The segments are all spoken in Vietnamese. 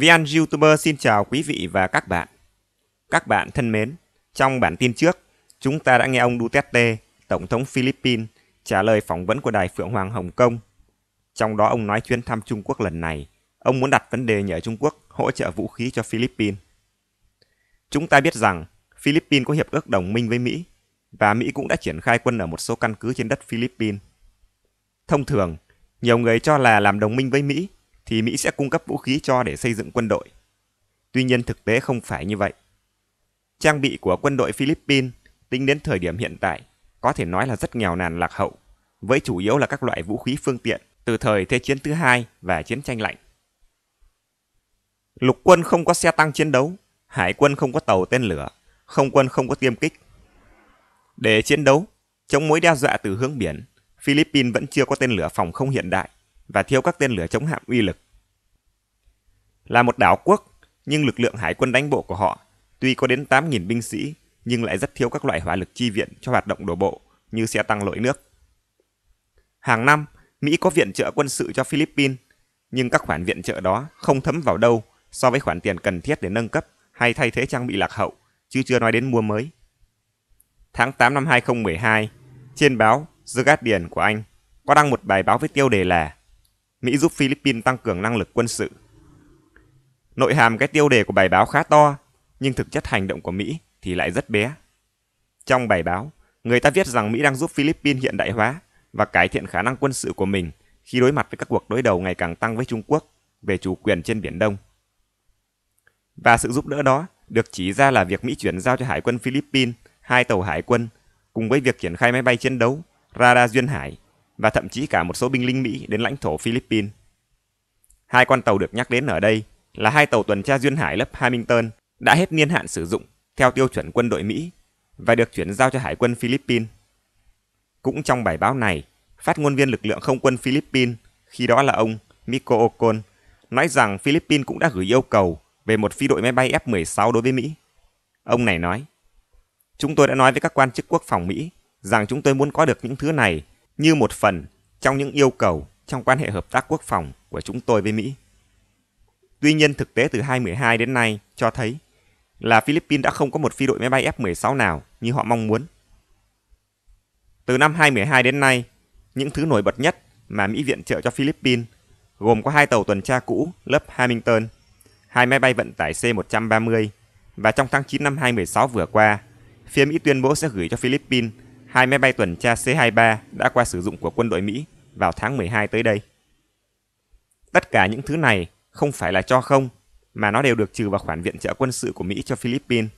VN YouTuber xin chào quý vị và các bạn. Các bạn thân mến, trong bản tin trước, chúng ta đã nghe ông Duterte, Tổng thống Philippines, trả lời phỏng vấn của Đài Phượng Hoàng Hồng Kông. Trong đó ông nói chuyến thăm Trung Quốc lần này, ông muốn đặt vấn đề nhờ Trung Quốc hỗ trợ vũ khí cho Philippines. Chúng ta biết rằng Philippines có hiệp ước đồng minh với Mỹ và Mỹ cũng đã triển khai quân ở một số căn cứ trên đất Philippines. Thông thường, nhiều người cho là làm đồng minh với Mỹ thì Mỹ sẽ cung cấp vũ khí cho để xây dựng quân đội. Tuy nhiên thực tế không phải như vậy. Trang bị của quân đội Philippines tính đến thời điểm hiện tại có thể nói là rất nghèo nàn lạc hậu, với chủ yếu là các loại vũ khí phương tiện từ thời Thế chiến thứ hai và chiến tranh lạnh. Lục quân không có xe tăng chiến đấu, hải quân không có tàu tên lửa, không quân không có tiêm kích. Để chiến đấu, chống mối đe dọa từ hướng biển, Philippines vẫn chưa có tên lửa phòng không hiện đại, và thiếu các tên lửa chống hạm uy lực. Là một đảo quốc, nhưng lực lượng hải quân đánh bộ của họ tuy có đến 8.000 binh sĩ nhưng lại rất thiếu các loại hỏa lực chi viện cho hoạt động đổ bộ như xe tăng lội nước. Hàng năm, Mỹ có viện trợ quân sự cho Philippines, nhưng các khoản viện trợ đó không thấm vào đâu so với khoản tiền cần thiết để nâng cấp hay thay thế trang bị lạc hậu, chứ chưa nói đến mua mới. Tháng 8 năm 2012, trên báo The Guardian của Anh có đăng một bài báo với tiêu đề là Mỹ giúp Philippines tăng cường năng lực quân sự. Nội hàm cái tiêu đề của bài báo khá to, nhưng thực chất hành động của Mỹ thì lại rất bé. Trong bài báo, người ta viết rằng Mỹ đang giúp Philippines hiện đại hóa và cải thiện khả năng quân sự của mình khi đối mặt với các cuộc đối đầu ngày càng tăng với Trung Quốc về chủ quyền trên Biển Đông. Và sự giúp đỡ đó được chỉ ra là việc Mỹ chuyển giao cho Hải quân Philippines hai tàu hải quân cùng với việc triển khai máy bay chiến đấu, radar duyên hải và thậm chí cả một số binh lính Mỹ đến lãnh thổ Philippines. Hai con tàu được nhắc đến ở đây là hai tàu tuần tra duyên hải lớp Hamilton đã hết niên hạn sử dụng theo tiêu chuẩn quân đội Mỹ và được chuyển giao cho Hải quân Philippines. Cũng trong bài báo này, phát ngôn viên lực lượng không quân Philippines, khi đó là ông Miko Ocon, nói rằng Philippines cũng đã gửi yêu cầu về một phi đội máy bay F-16 đối với Mỹ. Ông này nói, Chúng tôi đã nói với các quan chức quốc phòng Mỹ rằng chúng tôi muốn có được những thứ này như một phần trong những yêu cầu trong quan hệ hợp tác quốc phòng của chúng tôi với Mỹ. Tuy nhiên thực tế từ 2012 đến nay cho thấy là Philippines đã không có một phi đội máy bay F-16 nào như họ mong muốn. Từ năm 2012 đến nay, những thứ nổi bật nhất mà Mỹ viện trợ cho Philippines gồm có hai tàu tuần tra cũ lớp Hamilton, hai máy bay vận tải C-130 và trong tháng 9 năm 2016 vừa qua, phía Mỹ tuyên bố sẽ gửi cho Philippines hai máy bay tuần tra C-23 đã qua sử dụng của quân đội Mỹ vào tháng 12 tới đây. Tất cả những thứ này không phải là cho không, mà nó đều được trừ vào khoản viện trợ quân sự của Mỹ cho Philippines.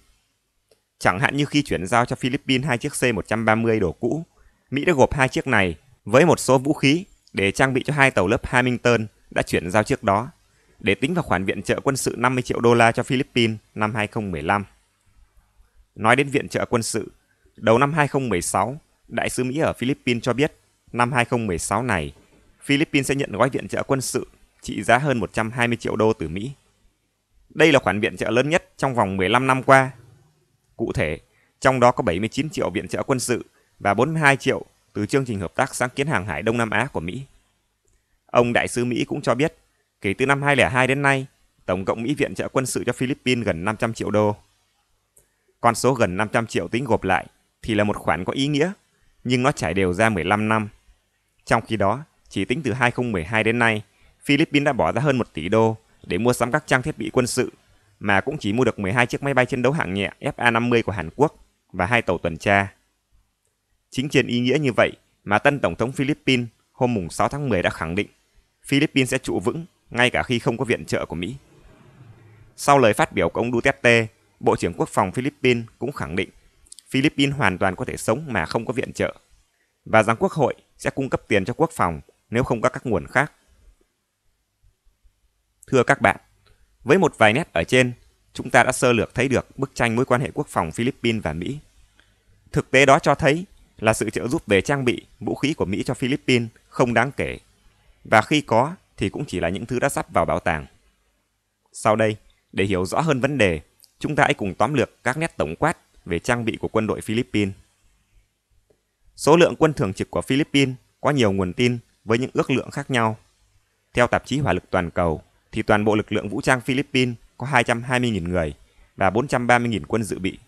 Chẳng hạn như khi chuyển giao cho Philippines hai chiếc C-130 đổ cũ, Mỹ đã gộp hai chiếc này với một số vũ khí để trang bị cho hai tàu lớp Hamilton đã chuyển giao trước đó, để tính vào khoản viện trợ quân sự 50 triệu đô la cho Philippines năm 2015. Nói đến viện trợ quân sự, Đầu năm 2016, Đại sứ Mỹ ở Philippines cho biết năm 2016 này, Philippines sẽ nhận gói viện trợ quân sự trị giá hơn 120 triệu đô từ Mỹ. Đây là khoản viện trợ lớn nhất trong vòng 15 năm qua. Cụ thể, trong đó có 79 triệu viện trợ quân sự và 42 triệu từ chương trình hợp tác sáng kiến hàng hải Đông Nam Á của Mỹ. Ông đại sứ Mỹ cũng cho biết, kể từ năm 2002 đến nay, tổng cộng Mỹ viện trợ quân sự cho Philippines gần 500 triệu đô. Con số gần 500 triệu tính gộp lại thì là một khoản có ý nghĩa, nhưng nó trải đều ra 15 năm. Trong khi đó, chỉ tính từ 2012 đến nay, Philippines đã bỏ ra hơn 1 tỷ đô để mua sắm các trang thiết bị quân sự, mà cũng chỉ mua được 12 chiếc máy bay chiến đấu hạng nhẹ FA-50 của Hàn Quốc và hai tàu tuần tra. Chính trên ý nghĩa như vậy mà tân Tổng thống Philippines hôm 6 tháng 10 đã khẳng định Philippines sẽ trụ vững ngay cả khi không có viện trợ của Mỹ. Sau lời phát biểu của ông Duterte, Bộ trưởng Quốc phòng Philippines cũng khẳng định Philippines hoàn toàn có thể sống mà không có viện trợ, và rằng quốc hội sẽ cung cấp tiền cho quốc phòng nếu không có các nguồn khác. Thưa các bạn, với một vài nét ở trên, chúng ta đã sơ lược thấy được bức tranh mối quan hệ quốc phòng Philippines và Mỹ. Thực tế đó cho thấy là sự trợ giúp về trang bị, vũ khí của Mỹ cho Philippines không đáng kể, và khi có thì cũng chỉ là những thứ đã sắp vào bảo tàng. Sau đây, để hiểu rõ hơn vấn đề, chúng ta hãy cùng tóm lược các nét tổng quát về trang bị của quân đội Philippines. Số lượng quân thường trực của Philippines có nhiều nguồn tin với những ước lượng khác nhau. Theo tạp chí Hỏa lực Toàn cầu, thì toàn bộ lực lượng vũ trang Philippines có 220.000 người và 430.000 quân dự bị.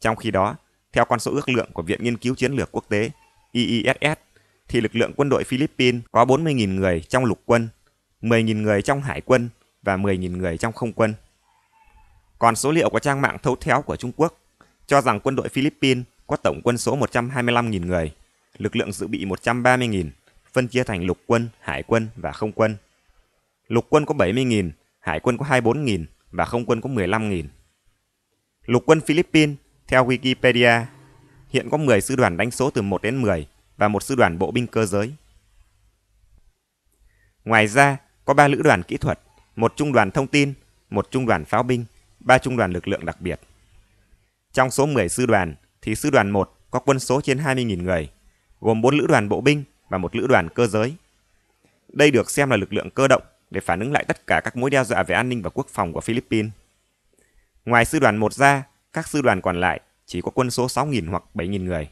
Trong khi đó, theo con số ước lượng của Viện Nghiên cứu Chiến lược Quốc tế IISS, thì lực lượng quân đội Philippines có 40.000 người trong lục quân, 10.000 người trong hải quân và 10.000 người trong không quân. Còn số liệu của trang mạng thấu théo của Trung Quốc cho rằng quân đội Philippines có tổng quân số 125.000 người, lực lượng dự bị 130.000, phân chia thành lục quân, hải quân và không quân. Lục quân có 70.000, hải quân có 24.000 và không quân có 15.000. Lục quân Philippines, theo Wikipedia, hiện có 10 sư đoàn đánh số từ 1 đến 10 và một sư đoàn bộ binh cơ giới. Ngoài ra, có 3 lữ đoàn kỹ thuật, một trung đoàn thông tin, một trung đoàn pháo binh, ba trung đoàn lực lượng đặc biệt. Trong số 10 sư đoàn thì sư đoàn 1 có quân số trên 20.000 người, gồm 4 lữ đoàn bộ binh và một lữ đoàn cơ giới. Đây được xem là lực lượng cơ động để phản ứng lại tất cả các mối đe dọa về an ninh và quốc phòng của Philippines. Ngoài sư đoàn 1 ra, các sư đoàn còn lại chỉ có quân số 6.000 hoặc 7.000 người.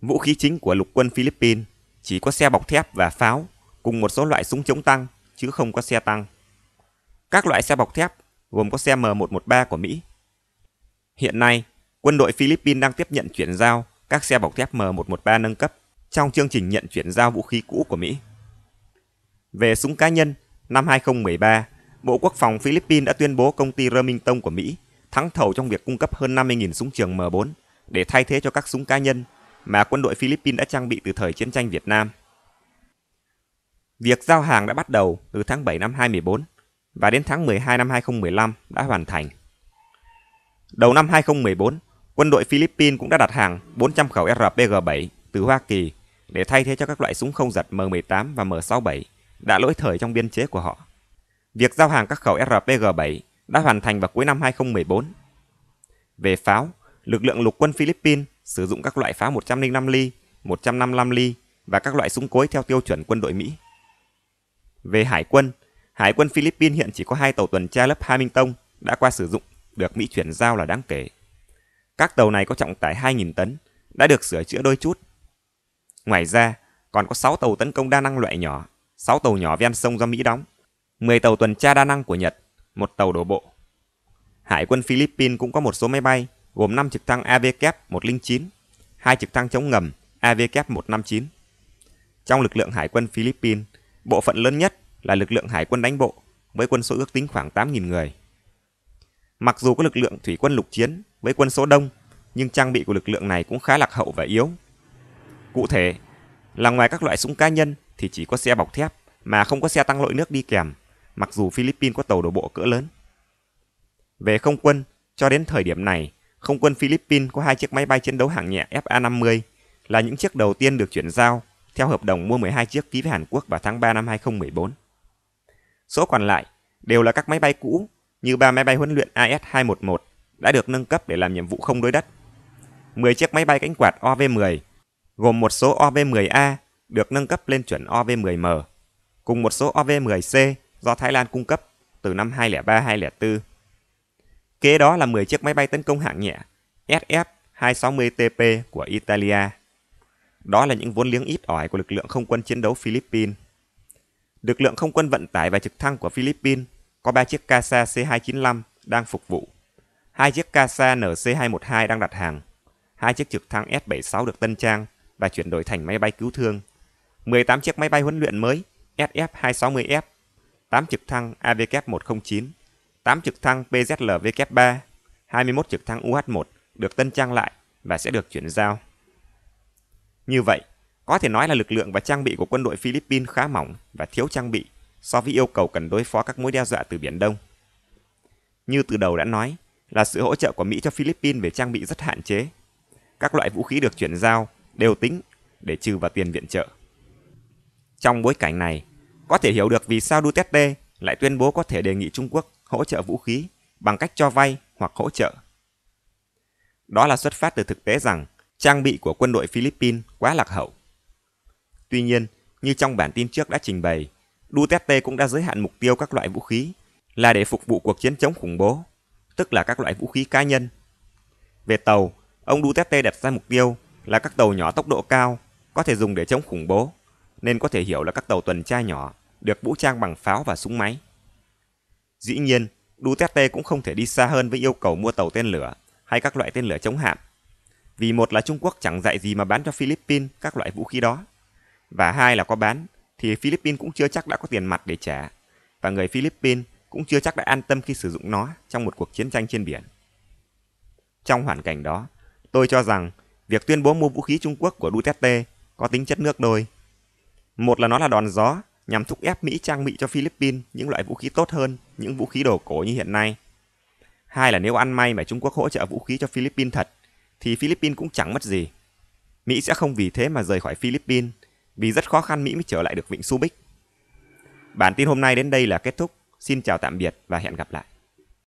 Vũ khí chính của lục quân Philippines chỉ có xe bọc thép và pháo cùng một số loại súng chống tăng chứ không có xe tăng. Các loại xe bọc thép gồm có xe M113 của Mỹ Hiện nay, quân đội Philippines đang tiếp nhận chuyển giao các xe bọc thép M113 nâng cấp trong chương trình nhận chuyển giao vũ khí cũ của Mỹ. Về súng cá nhân, năm 2013, Bộ Quốc phòng Philippines đã tuyên bố công ty Remington của Mỹ thắng thầu trong việc cung cấp hơn 50.000 súng trường M4 để thay thế cho các súng cá nhân mà quân đội Philippines đã trang bị từ thời chiến tranh Việt Nam. Việc giao hàng đã bắt đầu từ tháng 7 năm 2014 và đến tháng 12 năm 2015 đã hoàn thành. Đầu năm 2014, quân đội Philippines cũng đã đặt hàng 400 khẩu RPG-7 từ Hoa Kỳ để thay thế cho các loại súng không giật M18 và M67 đã lỗi thời trong biên chế của họ. Việc giao hàng các khẩu RPG-7 đã hoàn thành vào cuối năm 2014. Về pháo, lực lượng lục quân Philippines sử dụng các loại pháo 105 ly, 155 ly và các loại súng cối theo tiêu chuẩn quân đội Mỹ. Về hải quân, hải quân Philippines hiện chỉ có hai tàu tuần tra lớp Hamilton đã qua sử dụng được Mỹ chuyển giao là đáng kể. Các tàu này có trọng tải 2.000 tấn, đã được sửa chữa đôi chút. Ngoài ra, còn có 6 tàu tấn công đa năng loại nhỏ, 6 tàu nhỏ ven sông do Mỹ đóng, 10 tàu tuần tra đa năng của Nhật, một tàu đổ bộ. Hải quân Philippines cũng có một số máy bay, gồm 5 trực thăng AVK-109, 2 trực thăng chống ngầm AVK-159. Trong lực lượng hải quân Philippines, bộ phận lớn nhất là lực lượng hải quân đánh bộ với quân số ước tính khoảng 8.000 người. Mặc dù có lực lượng thủy quân lục chiến với quân số đông, nhưng trang bị của lực lượng này cũng khá lạc hậu và yếu. Cụ thể, là ngoài các loại súng cá nhân thì chỉ có xe bọc thép mà không có xe tăng lội nước đi kèm, mặc dù Philippines có tàu đổ bộ cỡ lớn. Về không quân, cho đến thời điểm này, không quân Philippines có hai chiếc máy bay chiến đấu hạng nhẹ FA-50 là những chiếc đầu tiên được chuyển giao theo hợp đồng mua 12 chiếc ký với Hàn Quốc vào tháng 3 năm 2014. Số còn lại đều là các máy bay cũ như ba máy bay huấn luyện AS-211 đã được nâng cấp để làm nhiệm vụ không đối đất. 10 chiếc máy bay cánh quạt OV-10, gồm một số OV-10A được nâng cấp lên chuẩn OV-10M, cùng một số OV-10C do Thái Lan cung cấp từ năm 2003-2004. Kế đó là 10 chiếc máy bay tấn công hạng nhẹ SF-260TP của Italia. Đó là những vốn liếng ít ỏi của lực lượng không quân chiến đấu Philippines. Lực lượng không quân vận tải và trực thăng của Philippines có 3 chiếc Casa C295 đang phục vụ, hai chiếc Casa NC212 đang đặt hàng, hai chiếc trực thăng S76 được tân trang và chuyển đổi thành máy bay cứu thương, 18 chiếc máy bay huấn luyện mới SF260F, 8 trực thăng AVK109, 8 trực thăng PZLVK3, 21 trực thăng UH1 được tân trang lại và sẽ được chuyển giao. Như vậy, có thể nói là lực lượng và trang bị của quân đội Philippines khá mỏng và thiếu trang bị so với yêu cầu cần đối phó các mối đe dọa từ Biển Đông. Như từ đầu đã nói, là sự hỗ trợ của Mỹ cho Philippines về trang bị rất hạn chế. Các loại vũ khí được chuyển giao đều tính để trừ vào tiền viện trợ. Trong bối cảnh này, có thể hiểu được vì sao Duterte lại tuyên bố có thể đề nghị Trung Quốc hỗ trợ vũ khí bằng cách cho vay hoặc hỗ trợ. Đó là xuất phát từ thực tế rằng trang bị của quân đội Philippines quá lạc hậu. Tuy nhiên, như trong bản tin trước đã trình bày, Duterte cũng đã giới hạn mục tiêu các loại vũ khí là để phục vụ cuộc chiến chống khủng bố, tức là các loại vũ khí cá nhân. Về tàu, ông Duterte đặt ra mục tiêu là các tàu nhỏ tốc độ cao có thể dùng để chống khủng bố, nên có thể hiểu là các tàu tuần tra nhỏ được vũ trang bằng pháo và súng máy. Dĩ nhiên, Duterte cũng không thể đi xa hơn với yêu cầu mua tàu tên lửa hay các loại tên lửa chống hạm. Vì một là Trung Quốc chẳng dạy gì mà bán cho Philippines các loại vũ khí đó, và hai là có bán thì Philippines cũng chưa chắc đã có tiền mặt để trả, và người Philippines cũng chưa chắc đã an tâm khi sử dụng nó trong một cuộc chiến tranh trên biển. Trong hoàn cảnh đó, tôi cho rằng việc tuyên bố mua vũ khí Trung Quốc của Duterte có tính chất nước đôi. Một là nó là đòn gió nhằm thúc ép Mỹ trang bị cho Philippines những loại vũ khí tốt hơn những vũ khí đồ cổ như hiện nay. Hai là nếu ăn may mà Trung Quốc hỗ trợ vũ khí cho Philippines thật, thì Philippines cũng chẳng mất gì. Mỹ sẽ không vì thế mà rời khỏi Philippines vì rất khó khăn Mỹ mới trở lại được Vịnh Subic. Bản tin hôm nay đến đây là kết thúc. Xin chào tạm biệt và hẹn gặp lại.